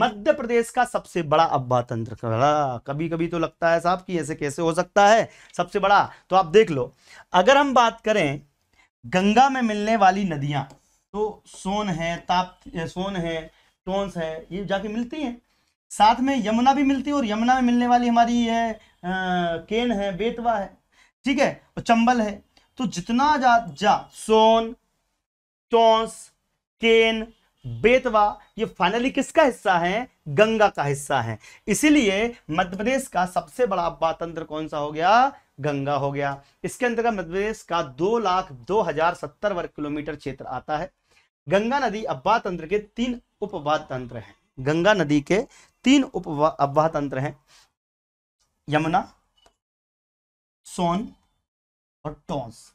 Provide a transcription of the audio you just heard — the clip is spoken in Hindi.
मध्य प्रदेश का सबसे बड़ा अब्बा तंत्र कभी कभी तो लगता है साहब कि ऐसे कैसे हो सकता है सबसे बड़ा तो आप देख लो अगर हम बात करें गंगा में मिलने वाली नदियां तो सोन है ताप सोन है टोन्स है ये जाके मिलती हैं साथ में यमुना भी मिलती है और यमुना में मिलने वाली हमारी है आ, केन है बेतवा है ठीक है और चंबल है तो जितना जा, जा सोन टोंस केन बेतवा ये फाइनली किसका हिस्सा है गंगा का हिस्सा है इसीलिए मध्यप्रदेश का सबसे बड़ा अपातंत्र कौन सा हो गया गंगा हो गया इसके अंतर्गत मध्यप्रदेश का दो लाख दो हजार सत्तर वर्ग किलोमीटर क्षेत्र आता है गंगा नदी अब्बा तंत्र के तीन उपवा तंत्र हैं गंगा नदी के तीन उपवा अब्बा तंत्र हैं यमुना सोन और टोंस